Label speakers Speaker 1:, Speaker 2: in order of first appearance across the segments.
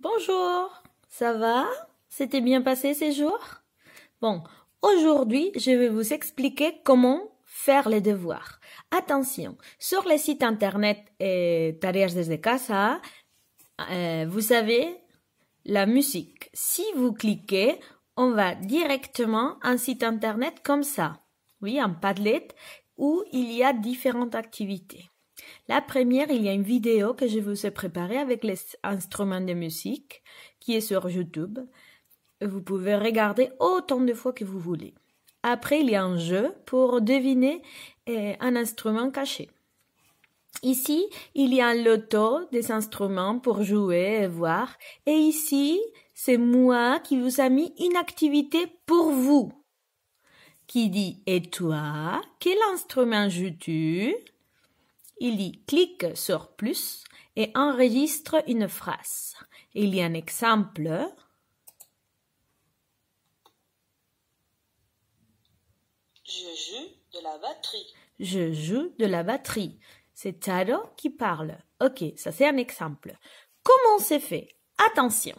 Speaker 1: Bonjour, ça va C'était bien passé ces jours Bon, aujourd'hui, je vais vous expliquer comment faire les devoirs. Attention, sur les sites internet et Tareas desde casa, euh, vous savez, la musique. Si vous cliquez, on va directement à un site internet comme ça. Oui, un Padlet où il y a différentes activités. La première, il y a une vidéo que je vous ai préparée avec les instruments de musique qui est sur YouTube. Vous pouvez regarder autant de fois que vous voulez. Après, il y a un jeu pour deviner euh, un instrument caché. Ici, il y a un loto des instruments pour jouer et voir. Et ici, c'est moi qui vous a mis une activité pour vous. Qui dit, et toi, quel instrument joues-tu? Il y clique sur plus et enregistre une phrase. Il y a un exemple. Je joue de la batterie. Je joue de la batterie. C'est Taro qui parle. Ok, ça c'est un exemple. Comment c'est fait Attention.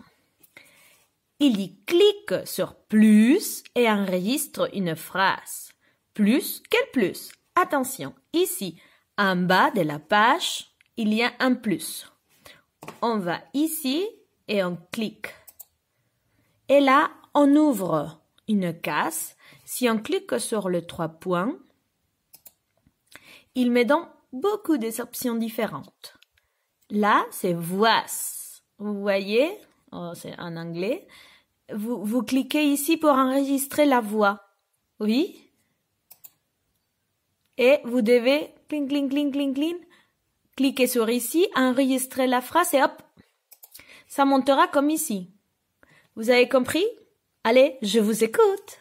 Speaker 1: Il y clique sur plus et enregistre une phrase. Plus, quel plus Attention, ici, en bas de la page, il y a un plus. On va ici et on clique. Et là, on ouvre une case. Si on clique sur le trois points, il met dans beaucoup des options différentes. Là, c'est voice. Vous voyez, oh, c'est en anglais. vous cliquez ici pour enregistrer la voix. Oui. Et vous devez cling, cling, cling, cling, cling. Cliquez sur ici, enregistrez la phrase et hop, ça montera comme ici. Vous avez compris Allez, je vous écoute.